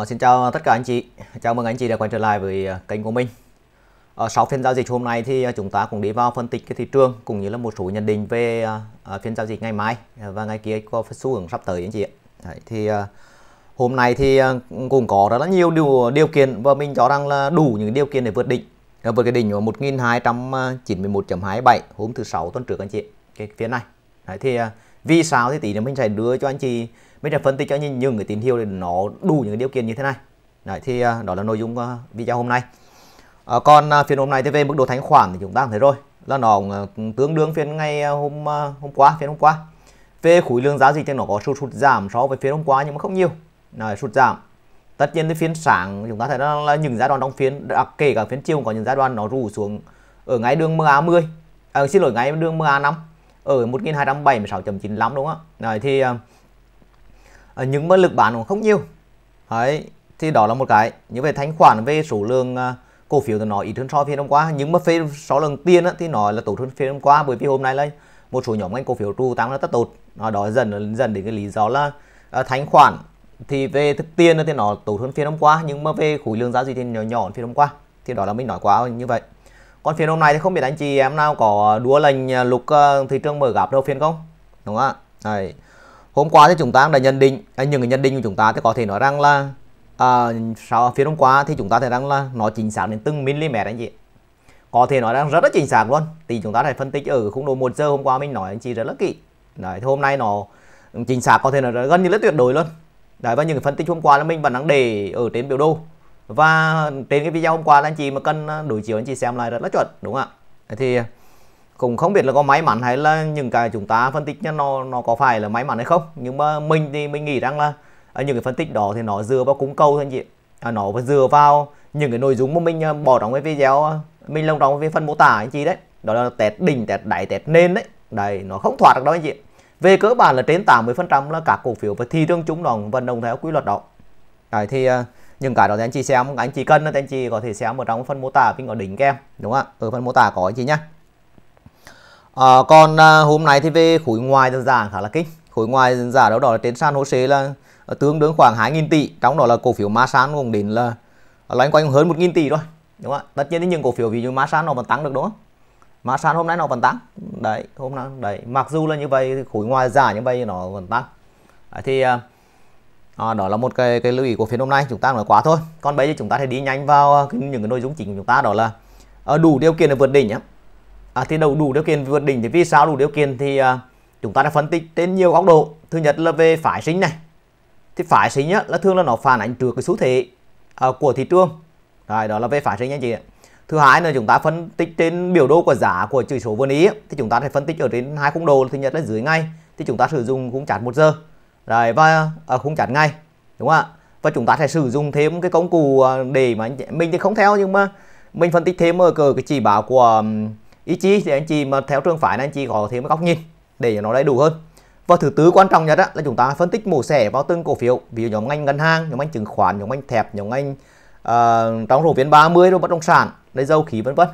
Ờ, xin chào tất cả anh chị, chào mừng anh chị đã quay trở lại với ờ, kênh của mình. Ở ờ, sau phiên giao dịch hôm nay thì ờ, chúng ta cũng đi vào phân tích cái thị trường cũng như là một số nhận định về phiên giao dịch ngày mai và ngày kia có xu hướng sắp tới anh chị Đấy, thì hôm nay thì cũng có rất là nhiều điều điều kiện và mình cho rằng là đủ những điều kiện để vượt đỉnh vượt cái đỉnh của 1291.27 hôm thứ sáu tuần trước anh chị cái phiên này. Đấy, thì vì sao thì tí nữa mình sẽ đưa cho anh chị mình sẽ phân tích cho những, những người tìm hiểu để nó đủ những điều kiện như thế này Đấy, thì à, đó là nội dung à, video hôm nay ờ, à, còn phiên hôm nay thì về mức độ thanh khoản thì chúng ta thấy rồi là nó à, tương đương phiên ngày hôm hôm qua phiên hôm qua về khối lượng giá dịch thì nó có sụt sụt giảm so với phiên hôm qua nhưng mà không nhiều Đấy, sụt giảm tất nhiên thì phiên sáng chúng ta thấy là, là những giai đoạn trong phiên đặc kể cả phiên chiều có những giai đoạn nó rủ xuống ở ngay đường MA10 à, xin lỗi ngay đường MA5 ở 1276.95 đúng không ạ Đấy, thì Ờ, nhưng mà lực bán cũng không nhiều đấy thì đó là một cái như về thanh khoản về số lượng ờ, cổ phiếu thì nó ít hơn so phiên hôm qua nhưng mà phê số lần tiên thì nó là tốt hơn phiên hôm qua bởi vì hôm nay là một số nhóm ngành cổ phiếu trụ tăng là rất tốt nó đó dần dần đến cái lý do là uh, thanh khoản thì về thực tiền thì nó tốt hơn phiên hôm qua nhưng mà về khối lượng giá gì thì nhỏ nhỏ hơn phiên hôm qua thì đó là mình nói quá như vậy còn phiên hôm nay thì không biết anh chị em nào có đua lành lục thị trường mở gặp đâu phiên không đúng không ạ hôm qua thì chúng ta đã nhận định à, những cái nhận định của chúng ta thì có thể nói rằng là à, sau phía hôm qua thì chúng ta thấy rằng là nó chính xác đến từng mm anh chị có thể nói rằng rất là chính xác luôn thì chúng ta phải phân tích ở khung độ một giờ hôm qua mình nói anh chị rất là kỹ đấy thì hôm nay nó chính xác có thể là gần như là tuyệt đối luôn đấy và những cái phân tích hôm qua là mình vẫn đang để ở trên biểu đồ và trên cái video hôm qua là anh chị mà cần à, đối chiếu anh chị xem lại rất là chuẩn đúng không ạ thì cũng không biết là có may mắn hay là những cái chúng ta phân tích nó nó có phải là may mắn hay không nhưng mà mình thì mình nghĩ rằng là ở những cái phân tích đó thì nó dựa vào cung cầu thôi anh chị à, nó dựa vào những cái nội dung mà mình à, bỏ trong cái video à, mình lồng trong cái phần mô tả anh chị đấy đó là tẹt đỉnh tẹt đáy tẹt nền đấy đây nó không thoát được đâu anh chị về cơ bản là trên 80% là các cổ phiếu và thị trường chúng nó vận động theo quy luật đó đấy, thì à, những cái đó thì anh chị xem anh chị cần thì anh chị có thể xem ở trong phần mô tả mình có đỉnh kèm đúng không ạ ở phần mô tả có anh chị nhé à, còn à, hôm nay thì về khối ngoài đơn giản khá là kinh khối ngoài đơn giản đó đó là trên sàn hồ sê là ờ, tương đương khoảng 2.000 tỷ trong đó là cổ phiếu Masan cũng đến là à, loanh quanh hơn 1.000 tỷ thôi đúng không ạ tất nhiên những cổ phiếu ví dụ Masan nó vẫn tăng được đúng không Masan hôm nay nó vẫn tăng đấy hôm nay đấy mặc dù là như vậy khối ngoài giả như vậy nó vẫn tăng à, thì à, À, đó là một cái, cái lưu ý của phiên hôm nay chúng ta nói quá thôi còn bây giờ chúng ta sẽ đi nhanh vào à, cái, những cái nội dung chính của chúng ta đó là à, đủ điều kiện để vượt đỉnh nhé à, thì đủ đủ điều kiện vượt đỉnh thì vì sao đủ điều kiện thì à, chúng ta đã phân tích đến nhiều góc độ thứ nhất là về phái sinh này thì phái sinh á, là thường là nó phản ánh trước cái xu thế à, của thị trường Rồi, đó là về phái sinh nha chị thứ hai là chúng ta phân tích trên biểu đồ của giá của chỉ số vân ý thì chúng ta sẽ phân tích ở trên hai khung đồ thứ nhất là dưới ngay thì chúng ta sử dụng khung chart một giờ rồi và à, khung chart ngay đúng không ạ và chúng ta sẽ sử dụng thêm cái công cụ à, để mà mình thì không theo nhưng mà mình phân tích thêm ở cờ cái chỉ báo của ý chí thì anh chị mà theo trường phải là anh chị có thêm một góc nhìn để nó đầy đủ hơn và thứ tứ quan trọng nhất là chúng ta phân tích mổ xẻ vào từng cổ phiếu ví dụ nhóm ngành ngân hàng nhóm ngành chứng khoán nhóm ngành thép nhóm ngành uh, trong rổ phiên 30 rồi bất động sản lấy dầu khí vân vân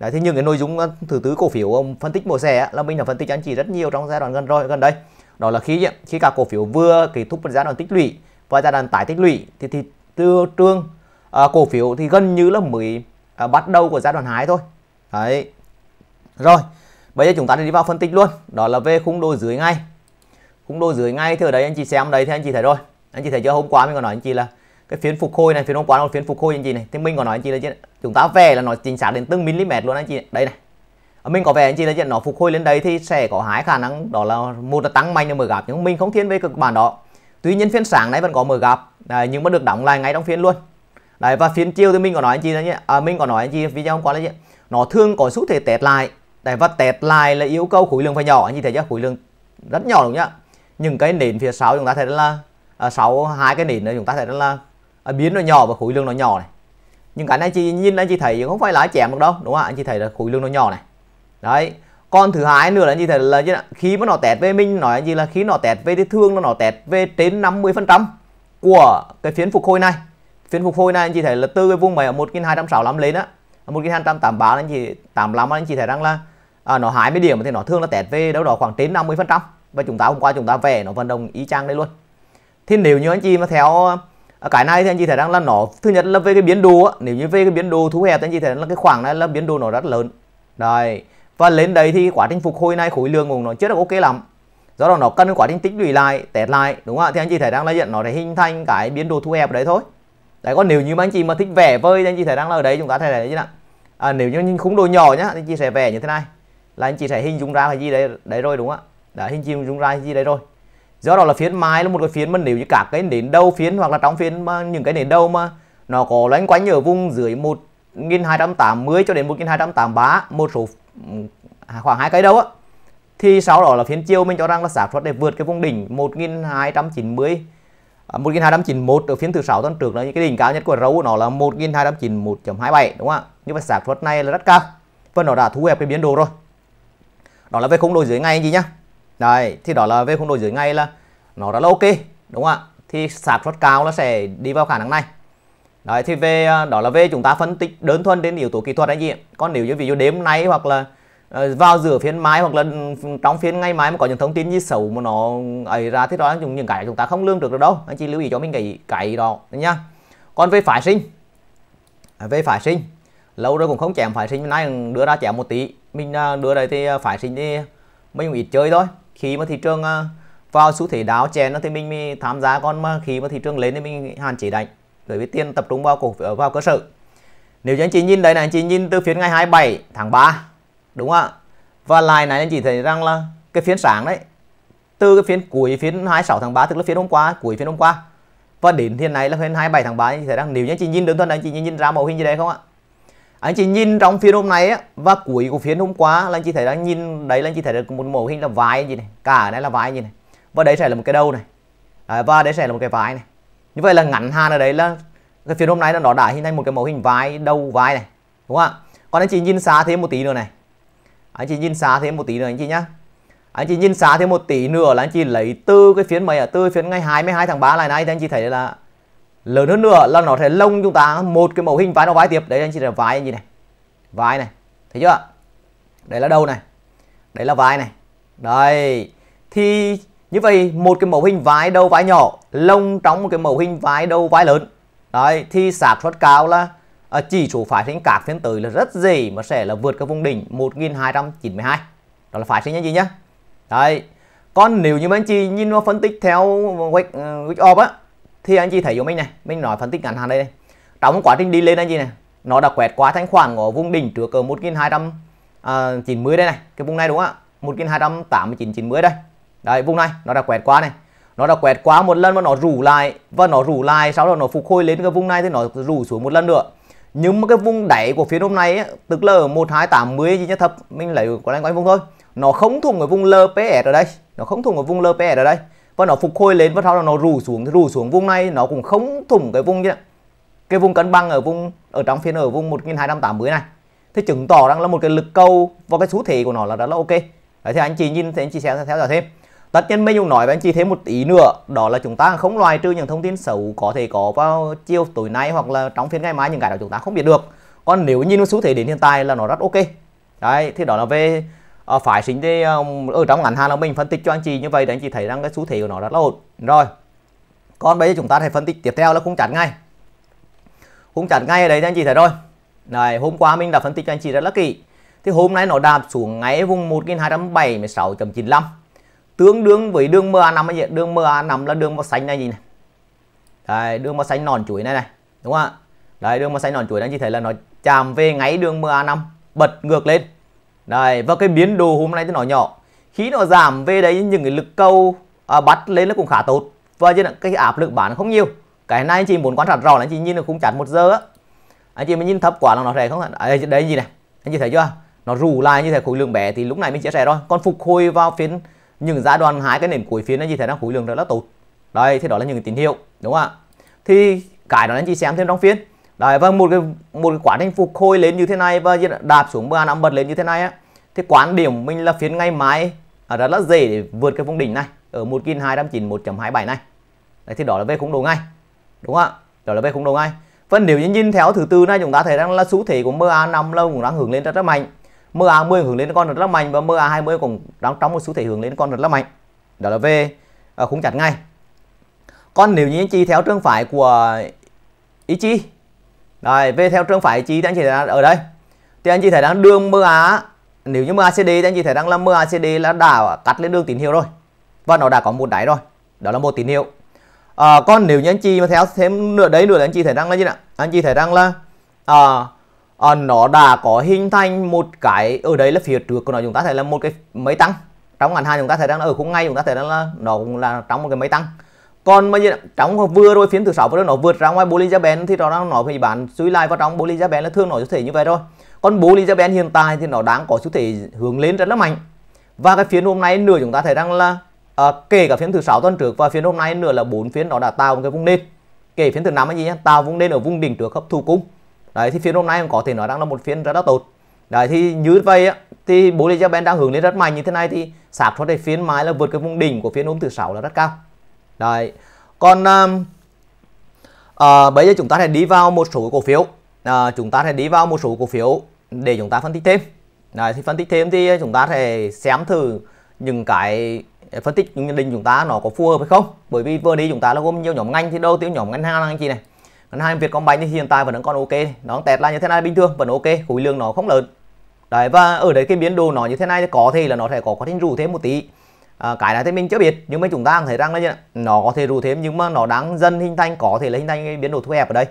đấy thì những cái nội dung ờ, thứ tứ cổ phiếu ờ, phân tích mổ xẻ là mình đã phân tích anh chị rất nhiều trong giai đoạn gần rồi gần đây đó là khi khi cả cổ phiếu vừa kết thúc giai đoạn tích lũy và giai đoạn tái tích lũy thì thì từ trường à, cổ phiếu thì gần như là mới à, bắt đầu của giai đoạn hái thôi đấy rồi, bây giờ chúng ta đi vào phân tích luôn, đó là về khung đôi dưới ngay. Khung đôi dưới ngay thì ở đây anh chị xem đấy thì anh chị thấy rồi. Anh chị thấy chưa hôm qua mình còn nói anh chị là cái phiên phục hồi này, phiên hôm qua là phiên phục hồi anh chị này. Thì mình còn nói anh chị là chúng ta về là nó chính xác đến từng mm luôn anh chị. Này. Đây này. Mình có vẻ anh chị là chuyện nó phục hồi lên đấy thì sẽ có hai khả năng đó là một là tăng mạnh ở mở gặp nhưng mình không thiên về cực bản đó. Tuy nhiên phiên sáng nay vẫn có mở gặp đấy, nhưng mà được đóng lại ngay trong phiên luôn. Đấy và phiên chiều thì mình có nói anh chị là nhé, à, mình có nói anh chị video hôm qua là gì? Nó thường có xu thế tẹt lại Đấy, và test lại là yêu cầu khối lượng phải nhỏ như thế chứ khối lượng rất nhỏ đúng không nhá những cái nền phía sau chúng ta thấy là à, sáu hai cái nền này chúng ta thấy là à, biến nó nhỏ và khối lượng nó nhỏ này nhưng cái này chị nhìn anh chị thấy không phải là chém được đâu đúng không ạ anh chị thấy là khối lượng nó nhỏ này đấy còn thứ hai nữa là anh chị thấy là khi mà nó test về mình nói anh chị là khi nó test về thì thương nó nó test về trên 50 phần trăm của cái phiên phục hồi này phiên phục hồi này anh chị thấy là từ cái vùng mày ở 1265 lên á 1283 anh chị 85 anh chị thấy rằng là à, nó 20 điểm thì nó thường là tẹt về đâu đó khoảng trên 50 phần trăm và chúng ta hôm qua chúng ta về nó vận động y chang đây luôn thì nếu như anh chị mà theo à, cái này thì anh chị thấy rằng là nó thứ nhất là về cái biến đồ nếu như về cái biến đồ thu hẹp thì anh chị thấy là cái khoảng này là biến đồ nó rất lớn Đây và lên đây thì quá trình phục hồi này khối lượng của nó chưa được ok lắm do đó nó cần quá trình tích lũy lại tẹt lại đúng không ạ thì anh chị thấy rằng là hiện nó để hình thành cái biến đồ thu hẹp đấy thôi đấy còn nếu như mà anh chị mà thích vẽ vơi thì anh chị thấy rằng là ở đấy chúng ta thấy là gì nào à, nếu như những khung đồ nhỏ nhá thì anh chị sẽ vẽ như thế này là anh chị thấy hình dung ra cái gì đấy đấy rồi đúng không ạ đã hình dung ra cái gì đấy rồi do đó là phiến mai là một cái phiến mà nếu như cả cái nến đầu phiến hoặc là trong phiến mà những cái nến đầu mà nó có loanh quanh ở vùng dưới 1280 cho đến 1283 một số ừ, khoảng hai cái đầu á thì sau đó là phiên chiều mình cho rằng là xác suất để vượt cái vùng đỉnh 1290 1291 à, ở phiên thứ sáu tuần trước là những cái đỉnh cao nhất của râu của nó là 1291.27 đúng không ạ? nhưng mà xác suất này là rất cao và nó đã thu hẹp cái biến độ rồi đó là về khung đối dưới ngay anh chị nhá đấy thì đó là về khung đối dưới ngay là nó đã là ok đúng không ạ thì xác suất cao nó sẽ đi vào khả năng này đấy thì về à, đó là về chúng ta phân tích đơn thuần đến yếu tố kỹ thuật anh chị còn nếu như ví dụ đêm nay hoặc là ờ, vào giữa phiên mai hoặc là ừ, trong phiên ngày mai mà có những thông tin như xấu mà nó ấy ra thì đó là những, cái chúng ta không lương được đâu anh chị lưu ý cho mình cái cái đó nhá còn về phái sinh à, về phái sinh lâu rồi cũng không chém phải sinh nay đưa ra chém một tí mình à, đưa đây thì à, phải sinh thì mình cũng ít chơi thôi khi mà thị trường à, vào xu thế đáo chèn thì mình mới tham gia còn mà khi mà thị trường lên thì mình hạn chế đánh bởi vì tiền tập trung vào cổ phiếu ờ, vào cơ sở nếu như anh chị nhìn đây này anh chị nhìn từ phiên ngày 27 tháng 3 đúng không ạ và lại này anh chị thấy rằng là cái phiên sáng đấy từ cái phiên cuối phiên 26 tháng 3 tức là phiên hôm qua cuối phiên hôm qua và đến hiện nay là phiên 27 tháng 3 anh chị thấy rằng nếu như anh chị nhìn đơn thuần anh chị nhìn ra màu hình gì đây không ạ anh chị nhìn trong phiên hôm nay á và cuối của phiên hôm qua là anh chị thấy đang nhìn đấy là anh chị thấy được một mẫu hình là vai anh chị này cả này là vai anh chị này và đấy sẽ là một cái đầu này đấy, à, và đấy sẽ là một cái vai này như vậy là ngắn hạn ở đấy là cái phiên hôm nay là nó đã hình thành một cái mẫu hình vai đầu vai này đúng không ạ còn anh chị nhìn xa thêm một tí nữa này anh chị nhìn xa thêm một tí nữa anh chị nhá anh chị nhìn xa thêm một tí nữa là anh chị lấy từ cái phiên mấy ở từ phiên ngày 22 tháng 3 này này thì anh chị thấy là lớn hơn nữa là nó sẽ lông chúng ta một cái mẫu hình vai nó vai tiếp đấy anh chị là vai anh chị này vai này thấy chưa đấy là đầu này đấy là vai này đây thì như vậy một cái mẫu hình vai đầu vai nhỏ lông trong một cái mẫu hình vai đầu vai lớn đấy thì xác suất cao là à, chỉ số phái sinh các phiên tới là rất dễ mà sẽ là vượt cái vùng đỉnh 1292 đó là phái sinh anh chị nhá đấy còn nếu như anh chị nhìn vào phân tích theo uh, Wake uh, á thì anh chị thấy của mình này mình nói phân tích ngắn hạn đây này. trong quá trình đi lên anh chị này nó đã quẹt qua thanh khoản của vùng đỉnh trước ở 1290 à, đây này cái vùng này đúng không ạ 1289 90 đây đấy vùng này nó đã quẹt qua này nó đã quẹt quá một lần và nó rủ lại và nó rủ lại sau đó nó phục hồi lên cái vùng này thì nó rủ xuống một lần nữa nhưng mà cái vùng đáy của phía hôm nay ấy, tức là ở 1280 gì nhất thập mình lấy quanh quanh vùng thôi nó không thủng ở vùng LPS ở đây nó không thủng ở vùng LPS ở đây và vâng, nó phục hồi lên và sau đó nó rủ xuống rủ xuống vùng này nó cũng không thủng cái vùng như cái vùng cân bằng ở vùng ở trong phiên ở vùng 1280 này thì chứng tỏ rằng là một cái lực cầu và cái xu thế của nó là rất là ok đấy, thì anh chị nhìn thì anh chị sẽ theo dõi thêm tất nhiên mình cũng nói với anh chị thêm một tí nữa đó là chúng ta không loại trừ những thông tin xấu có thể có vào chiều tối nay hoặc là trong phiên ngày mai những cái đó chúng ta không biết được còn nếu nhìn vào xu thế đến hiện tại là nó rất ok đấy thì đó là về à, phái sinh thì ở trong ngắn hạn là mình phân tích cho anh chị như vậy để anh chị thấy rằng cái xu thế của nó rất là ổn rồi còn bây giờ chúng ta hãy phân tích tiếp theo là khung chặt ngay khung chặt ngay ở đấy thì anh chị thấy rồi này hôm qua mình đã phân tích cho anh chị rất là kỹ thì hôm nay nó đạp xuống ngay vùng 1276.95 tương đương với đường MA5 anh chị đường MA5 là đường màu xanh này nhìn này đấy, đường màu xanh nón chuối này này đúng không ạ đấy đường màu xanh nón chuối này anh chị thấy là nó chạm về ngay đường MA5 bật ngược lên Đấy, và vâng, cái biến đồ hôm nay tôi nói nhỏ. Khi nó giảm về đấy những cái lực cầu à, bắt lên nó cũng khá tốt. Và trên cái áp lực bán không nhiều. Cái này anh chị muốn quan sát rõ là anh chị nhìn được khung chặt một giờ á. Anh chị mới nhìn thấp quá là nó sẽ không à, đây gì này. Anh chị thấy chưa? Nó rủ lại như thế khối lượng bé thì lúc này mình chia sẻ rồi. Còn phục hồi vào phiên những giai đoạn hai cái nền cuối phiên anh chị thấy nó khối lượng rất là tốt. Đây, thì đó là những tín hiệu, đúng không ạ? Thì cái đó anh chị xem thêm trong phiên. Đấy vâng một cái một cái quá trình phục hồi lên như thế này và đạp xuống bờ nắm bật lên như thế này á thì quán điểm mình là phiên ngày mai rất là dễ để vượt cái vùng đỉnh này ở 1291 1.27 này. Đấy thì đó là về khung đồ ngay. Đúng không ạ? Đó là về khung đồ ngay. Và nếu như nhìn theo thứ tư này chúng ta thấy rằng là xu thế của MA5 lâu cũng đang hướng lên rất rất mạnh. MA10 hướng lên con rất là mạnh và MA20 cũng đang trong một xu thế hướng lên con rất là mạnh. Đó là về à, khung chặt ngay. Còn nếu như chị theo trường phái của Ichi rồi, về theo trường phái chi thì anh chị thấy ở đây. Thì anh chị thấy đang đường MA, nếu như MACD thì anh chị thấy đang là MACD là đã cắt lên đường tín hiệu rồi. Và nó đã có một đáy rồi. Đó là một tín hiệu. À, còn nếu như anh chị mà theo thêm nửa đấy nữa là anh chị thấy đang là gì ạ? Anh chị thấy đang là à, à, nó đã có hình thành một cái ở đấy là phía trước của nó chúng ta thấy là một cái mấy tăng. Trong ngắn hạn chúng ta thấy đang là ở khung ngay chúng ta thấy đang là nó cũng là trong một cái mấy tăng còn mà trong vừa rồi phiên thứ sáu vừa nó vượt ra ngoài Bolizabeth thì nó đang nó bị bán suy lại vào trong Bolizabeth là thường nó có thể như vậy rồi còn Bolizabeth hiện tại thì nó đang có xu thể hướng lên rất là mạnh và cái phiên hôm nay nữa chúng ta thấy rằng là à, kể cả phiên thứ sáu tuần trước và phiên hôm nay nữa là bốn phiên nó đã tạo một cái vùng nền kể phiên thứ năm là gì nhá tạo vùng nền ở vùng đỉnh trước hấp thu cung đấy thì phiên hôm nay có thể nói đang là một phiên rất là tốt đấy thì như vậy á, thì Bolizabeth đang hướng lên rất mạnh như thế này thì xác suất để phiên mai là vượt cái vùng đỉnh của phiên hôm thứ sáu là rất cao đấy còn uh, bây giờ chúng ta sẽ đi vào một số cổ phiếu uh, chúng ta sẽ đi vào một số cổ phiếu để chúng ta phân tích thêm đấy, thì phân tích thêm thì chúng ta sẽ xem thử những cái phân tích những nhận định chúng ta nó có phù hợp hay không bởi vì vừa đi chúng ta là gồm nhiều nhóm ngành thì đâu tiêu nhóm ngân hàng anh chị này ngân hàng Vietcombank thì hiện tại vẫn còn ok nó tẹt là như thế này bình thường vẫn ok khối lượng nó không lớn đấy và ở đấy cái biến đồ nó như thế này thì có thể là nó sẽ có có trình rủ thêm một tí à, cái này thì mình chưa biết nhưng mà chúng ta thấy rằng là nó có thể rủ thêm nhưng mà nó đang dần hình thành có thể là hình thành cái biến độ thu hẹp ở đây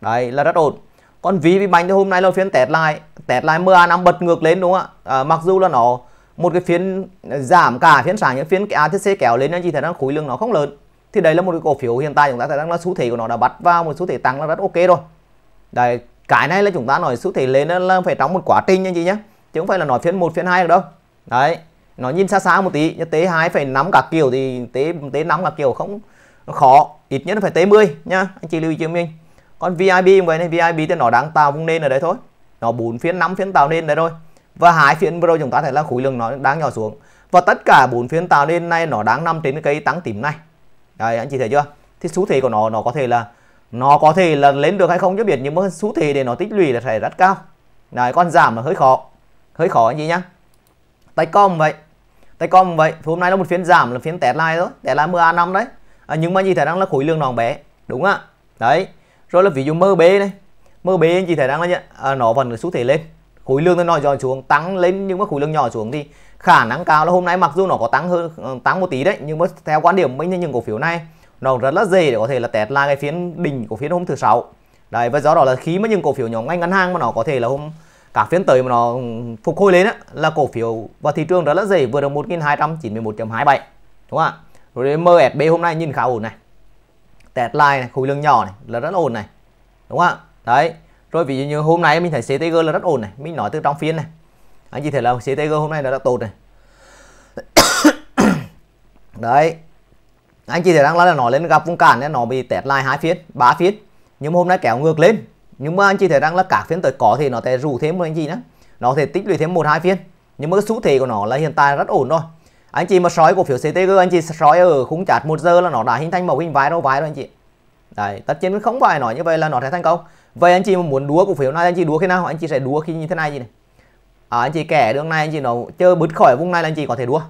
đấy là rất ổn còn ví bị bánh thì hôm nay là phiên test lại test lại mưa năm bật ngược lên đúng không ạ à, mặc dù là nó một cái phiên giảm cả phiên sáng những phiên ATC kéo lên nhưng chỉ thấy rằng khối lượng nó không lớn thì đây là một cái cổ phiếu hiện tại chúng ta thấy rằng là xu thế của nó đã bắt vào một xu thế tăng là rất ok rồi đấy cái này là chúng ta nói xu thế lên là phải trong một quá trình nha chị nhé chứ không phải là nói phiên một phiên hai được đâu đấy nó nhìn xa xa một tí nhưng tế hai phải nắm cả kiểu thì tế tế nắm cả kiểu không khó ít nhất phải tế 10 nhá anh chị lưu ý cho mình còn VIP vậy này VIP thì nó đang tạo vùng nền ở đấy thôi nó bốn phiên năm phiên tạo nền đấy thôi và hai phiên vừa rồi chúng ta thấy là khối lượng nó đang nhỏ xuống và tất cả bốn phiên tạo nền này nó đang nằm trên cái tăng tím này đấy anh chị thấy chưa thì xu thế của nó nó có thể là nó có thể là lên được hay không chứ biết nhưng mà xu thế để nó tích lũy là phải rất cao đấy còn giảm là hơi khó hơi khó anh chị nhá tay com vậy tay com cũng vậy thì hôm nay nó một phiên giảm là phiên test lại thôi test lại MA 5 đấy à, nhưng mà gì thấy đang là khối lượng nó bé đúng ạ đấy rồi là ví dụ MB này MB anh chị thấy đang là nhận à, nó vẫn xu thế lên khối lượng nó nhỏ xuống tăng lên nhưng mà khối lượng nhỏ xuống thì khả năng cao là hôm nay mặc dù nó có tăng hơn ờ, tăng một tí đấy nhưng mà theo quan điểm mình những cổ phiếu này nó rất là dễ để có thể là test lại cái phiên đỉnh của phiên hôm thứ sáu đấy và do đó là khi mà những cổ phiếu nhóm ngành ngân hàng mà nó có thể là hôm cả phiên tới mà nó phục hồi lên á, là cổ phiếu và thị trường rất là dễ vừa được 1291.27 đúng không ạ rồi MSB hôm nay nhìn khá ổn này test line này khối lượng nhỏ này là rất ổn này đúng không ạ đấy rồi ví dụ như hôm nay mình thấy CTG là rất ổn này mình nói từ trong phiên này anh chị thấy là CTG hôm nay đã tốt này đấy anh chị thấy đang là nó lên gặp vùng cản nên nó bị tẹt lại hai phiên ba phiên nhưng mà hôm nay kéo ngược lên nhưng mà anh chị thấy rằng là các phiên tới có thì nó sẽ rủ thêm một anh chị nhé nó có thể tích lũy thêm một hai phiên nhưng mà xu thế của nó là hiện tại rất ổn rồi anh chị mà soi cổ phiếu CTG anh chị soi ở khung chart 1 giờ là nó đã hình thành mẫu hình vái đâu vái rồi anh chị đấy tất nhiên không phải nói như vậy là nó sẽ thành công vậy anh chị mà muốn đúa cổ phiếu này anh chị đúa khi nào anh chị sẽ đúa khi như thế này gì này à, anh chị kẻ đường này anh chị nó chơi bứt khỏi vùng này là anh chị có thể đúa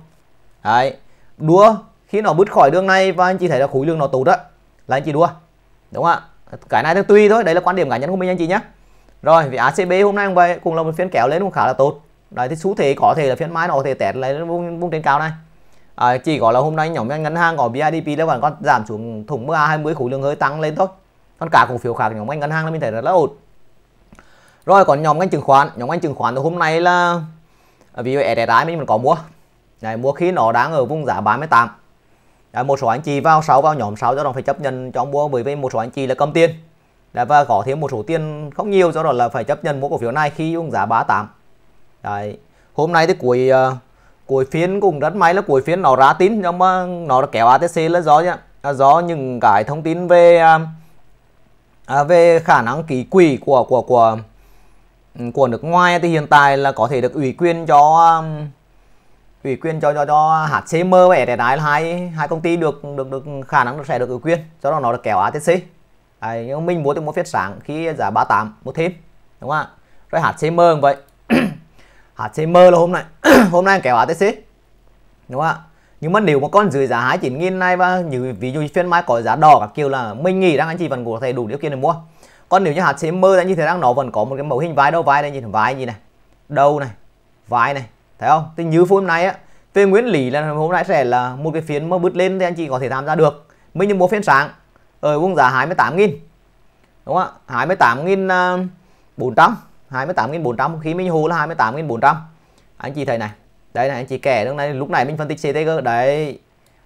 đấy đúa khi nó bứt khỏi đường này và anh chị thấy là khối lượng nó tốt đó là anh chị đua đúng không ạ cái này thì tùy thôi đấy là quan điểm cá nhân của mình anh chị nhé rồi vì ACB hôm nay cũng vậy cùng là một phiên kéo lên cũng khá là tốt đấy thì xu thế có thể là phiên mai nó có thể tẹt lên vùng, vùng trên cao này à, chỉ có là hôm nay nhóm ngân hàng có BIDP là vẫn còn giảm xuống thủng mức MA 20 khối lượng hơi tăng lên thôi còn cả cổ phiếu khác nhóm ngành ngân hàng là mình thấy rất là ổn rồi còn nhóm ngành chứng khoán nhóm ngành chứng khoán thì hôm nay là à, ví dụ SSI mình vẫn có mua này mua khi nó đang ở vùng giá 38 đã, một số anh chị vào sáu vào nhóm sáu do đó phải chấp nhận cho mua bởi vì một số anh chị là cầm tiền Đã, và có thêm một số tiền không nhiều do đó là phải chấp nhận mua cổ phiếu này khi ông giá 38 Đấy. hôm nay thì cuối uh, cuối phiên cũng rất may là cuối phiên nó ra tín, nhưng mà nó kéo ATC là do nhá do những cái thông tin về uh, về khả năng ký quỷ của của của ừ, của nước ngoài thì hiện tại là có thể được ủy quyền cho um, ủy quyền cho cho cho HCM và SSI là hai hai công ty được được được khả năng được sẽ được ủy quyền cho đó nó được kéo ATC Đấy, nhưng mình muốn thì mua phiên sáng khi giá 38 một thêm đúng không ạ rồi HCM cũng vậy HCM là hôm nay hôm nay kéo ATC đúng không ạ nhưng mà nếu mà con dưới giá 29 nghìn này và như ví dụ phiên mai có giá đỏ các kiểu là mình nghĩ rằng anh chị vẫn có thể đủ điều kiện để mua còn nếu như HCM đã như thế đang nó vẫn có một cái mẫu hình vai đâu vai đây nhìn vai gì này đầu này vai này thấy không thì như phim này á về nguyên lý là hôm nay sẽ là một cái phiên mà bứt lên thì anh chị có thể tham gia được mình như mua phiên sáng ở vùng giá 28 nghìn đúng không ạ 28 nghìn 400 à, 28 nghìn 400 khi mình hô là 28 nghìn 400 anh chị thấy này đây này anh chị kể lúc này lúc này mình phân tích CTG đấy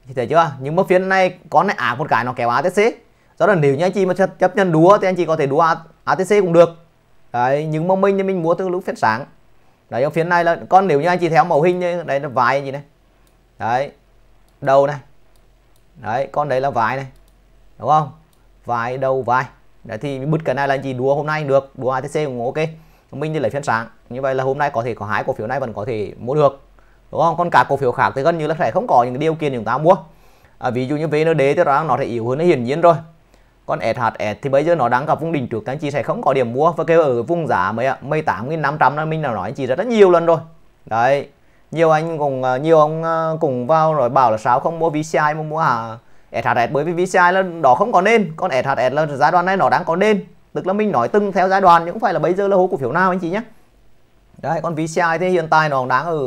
chị thấy chưa nhưng mà phiên này con này ả một cái nó kéo ATC do là nếu như anh chị mà chấp nhận đúa thì anh chị có thể đúa ATC cũng được đấy nhưng mà mình thì mình mua từ lúc phiên sáng đấy ở phía này là con nếu như anh chị theo mẫu hình như đây là vải gì này đấy đầu này đấy con đấy là vải này đúng không vải đầu vải đấy thì bứt cái này là anh chị đua hôm nay được đua ATC cũng ok mình thì lấy phiên sáng như vậy là hôm nay có thể có hai cổ phiếu này vẫn có thể mua được đúng không còn cả cổ phiếu khác thì gần như là sẽ không có những điều kiện chúng ta mua à, ví dụ như VND thì rằng nó sẽ yếu hơn nó hiển nhiên rồi còn SHS thì bây giờ nó đang gặp vùng đỉnh trước anh chị sẽ không có điểm mua và kêu ở vùng giá mấy ạ mấy tám nghìn năm trăm là mình đã nói anh chị rất là nhiều lần rồi đấy nhiều anh cùng ờ, nhiều ông ờ, cùng vào rồi bảo là sao không mua VCI mà mua à SHS bởi vì VCI là đó không có nên còn SHS là giai đoạn này nó đang có nên tức là mình nói từng theo giai đoạn nhưng không phải là bây giờ là hố cổ phiếu nào anh chị nhé đấy còn VCI thì hiện tại nó đang ở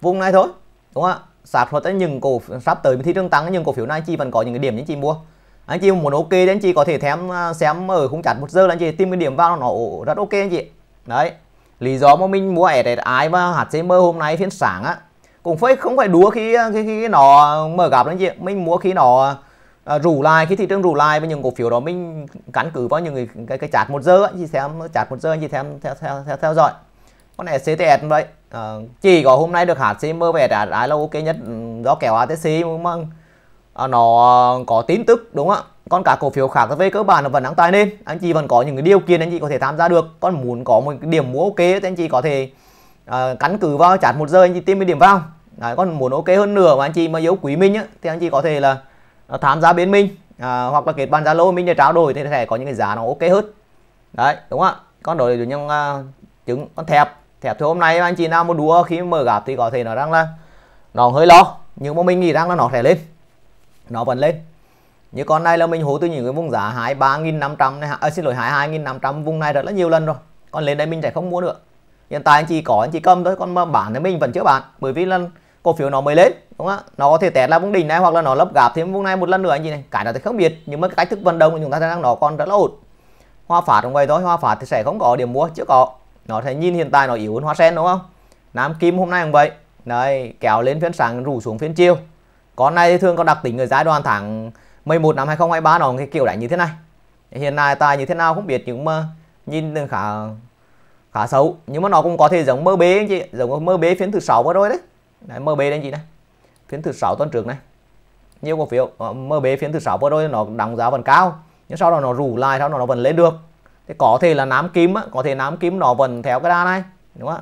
vùng này thôi đúng không ạ sát tới những cổ sắp tới thị trường tăng những cổ phiếu này anh chị vẫn có những cái điểm những chị mua anh chị muốn ok thì anh chị có thể thèm à, xem ở khung chặt một giờ là anh chị tìm cái điểm vào nó rất ok anh chị đấy lý do mà mình mua SSI và HCM hôm nay phiên sáng á cũng phải không phải đúa khi à, khi, khi nó mở gặp anh chị mình mua khi nó à, rủ lại khi thị trường rủ lại với những cổ phiếu đó mình căn cứ vào những cái cái, cái chart một giờ anh chị xem chặt một giờ anh chị xem theo theo theo, theo dõi con này CTS vậy à, chỉ có hôm nay được HCM về đã là ok nhất ừ, do kéo ATC mà À, nó ờ, có tin tức đúng không ạ còn cả cổ phiếu khác về cơ bản nó vẫn đang tài nên anh chị vẫn có những cái điều kiện anh chị có thể tham gia được còn muốn có một cái điểm mua ok thì anh chị có thể à, ờ, cắn cử vào chart một giờ anh chị tìm cái điểm vào Đấy, còn muốn ok hơn nữa mà anh chị mà yếu quý mình á, thì anh chị có thể là ờ, tham gia bên mình à, hoặc là kết bạn zalo mình để trao đổi thì sẽ có những cái giá nó ok hơn đấy đúng không ạ con đổi với những uh, con thẹp thẹp thì hôm nay anh chị nào mua đùa khi mở gặp thì có thể nói rằng là nó hơi lo nhưng mà mình nghĩ rằng là nó sẽ lên nó vẫn lên như con này là mình hố từ những cái vùng giá 23.500 này à, xin lỗi 22.500 vùng này rất là nhiều lần rồi còn lên đây mình sẽ không mua nữa hiện tại anh chị có anh chị cầm thôi còn mà bán thì mình vẫn chưa bán bởi vì là cổ phiếu nó mới lên đúng không ạ nó có thể tẹt là vùng đỉnh này hoặc là nó lấp gạp thêm vùng này một lần nữa anh chị này cái đó thì không biết nhưng mà cái cách thức vận động của chúng ta đang nó còn rất là ổn hoa phát cũng vậy thôi hoa phát thì sẽ không có điểm mua chưa có nó thấy nhìn hiện tại nó yếu hơn hoa sen đúng không nam kim hôm nay cũng vậy đấy kéo lên phiên sáng rủ xuống phiên chiều con này thì thường có đặc tính ở giai đoạn tháng 11 năm 2023 nó cái kiểu đánh như thế này hiện nay tài như thế nào không biết nhưng mà nhìn khá khá xấu nhưng mà nó cũng có thể giống MB anh chị giống mơ MB phiên thứ sáu vừa rồi đấy, đấy MB đấy anh chị này phiên thứ sáu tuần trước này nhiều cổ phiếu mơ ờ, MB phiên thứ sáu vừa rồi nó đóng giá vẫn cao nhưng sau đó nó rủ lại sau đó nó vẫn lên được thì có thể là nám kim á, có thể nám kim nó vẫn theo cái đa này đúng không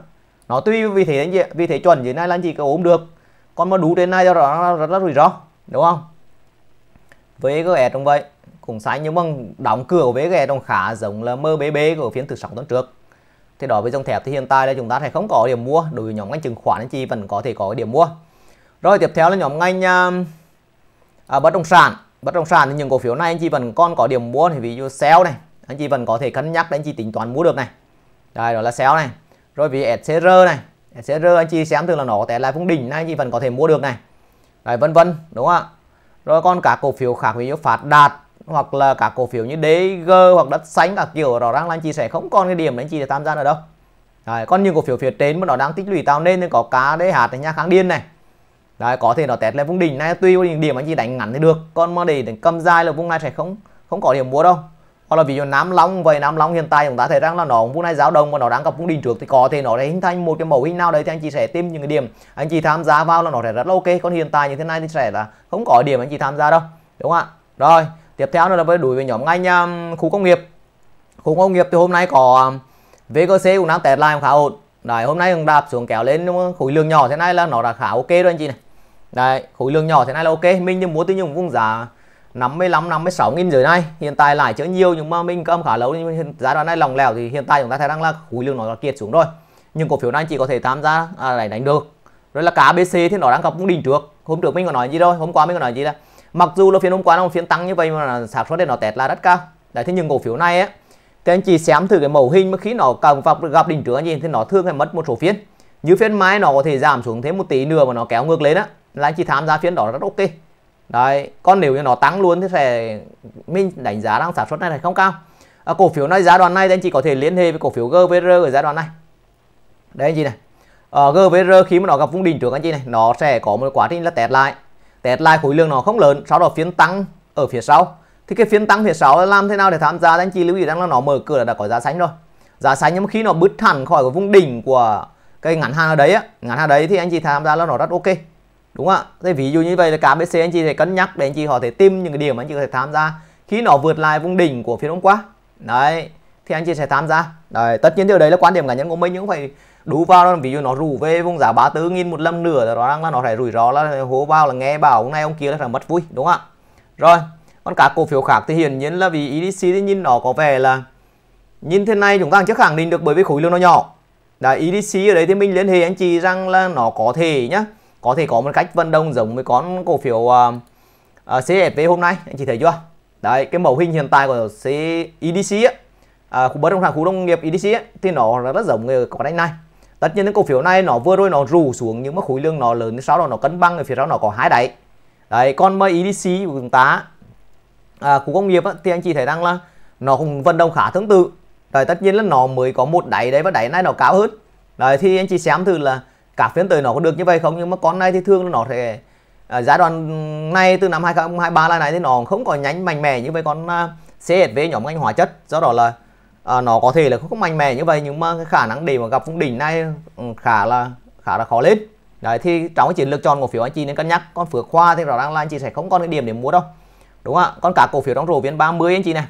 nó tuy vì thế anh chị vì thế chuẩn như này là anh chị có ốm được còn mà đủ trên này rất là, rất là rủi ro đúng không VGS cũng vậy cũng sai nhưng mà đóng cửa của VGS cũng khá giống là MBB của phiên thứ sáu tuần trước thì đó với dòng thép thì hiện tại là chúng ta sẽ không có điểm mua đối với nhóm ngành chứng khoán anh chị vẫn có thể có điểm mua rồi tiếp theo là nhóm ngành à, à, bất động sản bất động sản thì những cổ phiếu này anh chị vẫn còn có điểm mua thì ví dụ sell này anh chị vẫn có thể cân nhắc để anh chị tính toán mua được này đây đó là sell này rồi vì SCR này SR anh chị xem thường là nó có thể lại vùng đỉnh này anh chị vẫn có thể mua được này đấy vân vân đúng không ạ rồi còn cả cổ phiếu khác ví dụ phát đạt hoặc là cả cổ phiếu như DG hoặc đất xanh các kiểu rõ ràng là anh chị sẽ không còn cái điểm để anh chị để tham gia nữa đâu đấy, còn những cổ phiếu phía trên mà nó đang tích lũy tạo nên thì có cá đế hạt này nha kháng điên này đấy có thể nó test lên vùng đỉnh này tuy có những điểm anh chị đánh ngắn thì được còn mà để, để cầm dài là vùng này sẽ không không có điểm mua đâu hoặc là ví dụ nam long vậy nam long hiện tại chúng ta thấy rằng là nó vùng này giao động và nó đang gặp vùng đỉnh trước thì có thể nó sẽ hình thành một cái mẫu hình nào đấy thì anh chị sẽ tìm những cái điểm anh chị tham gia vào là nó sẽ rất là ok còn hiện tại như thế này thì sẽ là không có điểm anh chị tham gia đâu đúng không ạ rồi tiếp theo nữa là với đối với nhóm ngành um, khu công nghiệp khu công nghiệp thì hôm nay có um, VGC cũng đang tẹt lại khá ổn Đấy, hôm nay đạp xuống kéo lên khối lượng nhỏ thế này là nó đã khá ok rồi anh chị này. Đấy, khối lượng nhỏ thế này là ok. Mình thì mua từ những vùng giá 55 56 nghìn dưới này hiện tại lại chữa nhiều nhưng mà mình cơm khá lâu nhưng giá đoạn này lòng lẻo thì hiện tại chúng ta thấy đang là khối lượng nó là kiệt xuống rồi nhưng cổ phiếu này chỉ có thể tham gia à, đánh đánh được rồi là cá BC thì nó đang gặp vùng đỉnh trước hôm trước mình có nói gì rồi hôm qua mình có nói gì là mặc dù là phiên hôm qua nó phiên tăng như vậy mà xác suất để nó tẹt là rất cao đấy thế nhưng cổ phiếu này ấy, thì anh chị xem thử cái mẫu hình mà khi nó cầm vào gặp đỉnh trước gì thì nó thương hay mất một số phiên như phiên mai nó có thể giảm xuống thêm một tí nữa mà nó kéo ngược lên á là anh chị tham gia phiên đó rất ok đấy còn nếu như nó tăng luôn thì sẽ mình đánh giá đang sản xuất này là không cao à, cổ phiếu này giá đoạn này thì anh chị có thể liên hệ với cổ phiếu GVR ở giai đoạn này đấy anh chị này à, ờ, GVR khi mà nó gặp vùng đỉnh trước anh chị này nó sẽ có một quá trình là test lại test lại khối lượng nó không lớn sau đó phiên tăng ở phía sau thì cái phiên tăng phía sau làm thế nào để tham gia thì anh chị lưu ý rằng là nó mở cửa là đã có giá sánh rồi giá sánh nhưng mà khi nó bứt hẳn khỏi cái vùng đỉnh của cái ngắn hàng ở đấy á ngắn hàng đấy thì anh chị tham gia là nó rất ok đúng không ạ thế ví dụ như vậy là cả BC anh chị sẽ cân nhắc để anh chị họ thể tìm những cái điểm anh chị có thể tham gia khi nó vượt lại vùng đỉnh của phiên hôm qua đấy thì anh chị sẽ tham gia đấy tất nhiên điều đấy là quan điểm cá nhân của mình nhưng phải đủ vào đó, ví dụ nó rủ về vùng giá 34 nghìn một lần nữa là rằng là nó phải rủi ro là hố vào là nghe bảo hôm nay ông kia là phải mất vui đúng không ạ rồi còn cả cổ phiếu khác thì hiển nhiên là vì EDC thì nhìn nó có vẻ là nhìn thế này chúng ta chưa khẳng định được bởi vì khối lượng nó nhỏ là EDC ở đấy thì mình liên hệ anh chị rằng là nó có thể nhá có thể có một cách vận động giống với con cổ phiếu uh, à, uh, à, CFV hôm nay anh chị thấy chưa đấy cái mẫu hình hiện tại của CEDC e á, à, khu bất động sản khu nông nghiệp EDC ấy, thì nó là rất giống người có đánh này tất nhiên những cổ phiếu này nó vừa rồi nó rủ xuống nhưng mà khối lượng nó lớn sau đó nó cân bằng ở phía sau nó có hai đáy đấy con mây EDC của chúng ta à, khu công nghiệp ấy, thì anh chị thấy rằng là nó cũng vận động khá tương tự rồi tất nhiên là nó mới có một đáy đấy và đáy này nó cao hơn đấy thì anh chị xem thử là cả phiên tới nó có được như vậy không nhưng mà con này thì thường nó sẽ à, giai đoạn này từ năm 2023 là này thì nó không có nhánh mạnh mẽ như vậy con à, CSV nhóm ngành hóa chất do đó là à, nó có thể là không mạnh mẽ như vậy nhưng mà cái khả năng để mà gặp vùng đỉnh này ừ, khá là khá là khó lên đấy thì trong cái chiến lược chọn cổ phiếu anh chị nên cân nhắc con phước khoa thì rõ ràng là anh chị sẽ không còn cái điểm để mua đâu đúng không ạ còn cả cổ phiếu trong rổ viên 30 anh chị này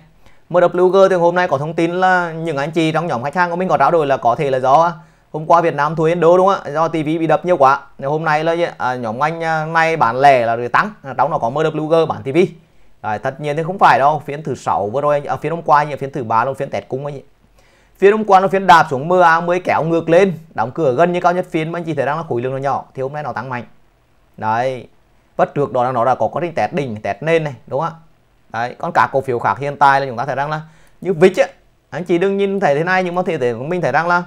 MWG thì hôm nay có thông tin là những anh chị trong nhóm khách hàng của mình có trao đổi là có thể là do hôm qua Việt Nam thua Indo đúng không ạ do TV bị đập nhiều quá hôm nay là à, nhóm anh à, nay bán lẻ là tăng à, trong nó có MWG bán TV Đấy, tất nhiên thì không phải đâu phiên thứ sáu vừa rồi à, phiên hôm qua như phiên thứ ba luôn phiên tẹt cung ấy phiên hôm qua nó phiên đạp xuống mưa mới kéo ngược lên đóng cửa gần như cao nhất phiên mà anh chỉ thấy đang là khối lượng nó nhỏ thì hôm nay nó tăng mạnh đấy bất trước đó là nó đã có quá trình tẹt đỉnh tẹt lên này đúng không ạ đấy còn cả cổ phiếu khác hiện tại là chúng ta thấy rằng là như vich ấy, anh chỉ đừng nhìn thấy thế này nhưng mà thể thể mình thấy rằng là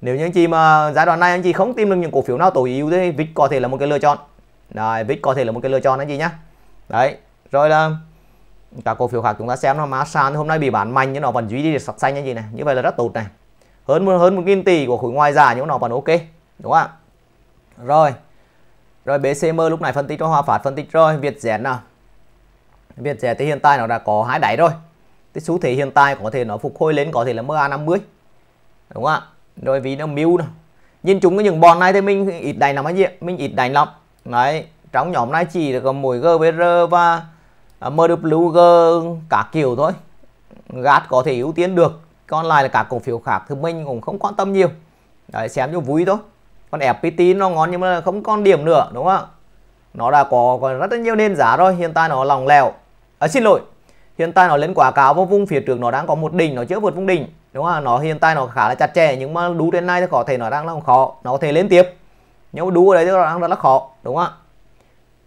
nếu như anh chị mà giai đoạn này anh chị không tìm được những cổ phiếu nào tối ưu thì VIX có thể là một cái lựa chọn đấy VIX có thể là một cái lựa chọn anh chị nhá đấy rồi là các cổ phiếu khác chúng ta xem nó má sàn hôm nay bị bán mạnh nhưng nó vẫn duy trì được sắc xanh anh chị này như vậy là rất tốt này hơn hơn một nghìn tỷ của khối ngoài giả nhưng nó vẫn ok đúng không ạ rồi rồi BCM lúc này phân tích cho Hòa Phát phân tích rồi việt Vietjet nào việt Vietjet thì hiện tại nó đã có hai đáy rồi thì xu thế hiện tại có thể nó phục hồi lên có thể là MA50 đúng không ạ rồi vì nó mưu nữa, nhìn chúng cái những bọn này thì mình ít đánh lắm anh chị mình ít đánh lắm đấy trong nhóm này chỉ là có mỗi GVR và à, MWG cả kiểu thôi gạt có thể ưu tiên được còn lại là các cổ phiếu khác thì mình cũng không quan tâm nhiều đấy xem cho vui thôi còn FPT nó ngon nhưng mà không còn điểm nữa đúng không ạ nó đã có, có rất là nhiều nền giá rồi hiện tại nó lòng lèo à, xin lỗi hiện tại nó lên quả cáo vào vùng phía trước nó đang có một đỉnh nó chưa vượt vùng đỉnh đúng không nó hiện tại nó khá là chặt chẽ nhưng mà đu trên này thì có thể nó đang là khó nó có thể lên tiếp nhưng mà đu ở đây thì nó đang rất là khó đúng không ạ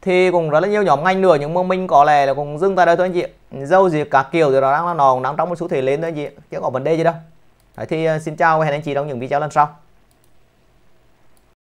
thì cũng rất là nhiều nhóm ngành nữa nhưng mà mình có lẽ là cũng dừng tại đây thôi anh chị dâu gì cả kiểu thì nó đang là nó đang trong một số thế lên thôi anh chị chứ có vấn đề gì đâu đấy thì ờ, xin chào và hẹn anh chị trong những video lần sau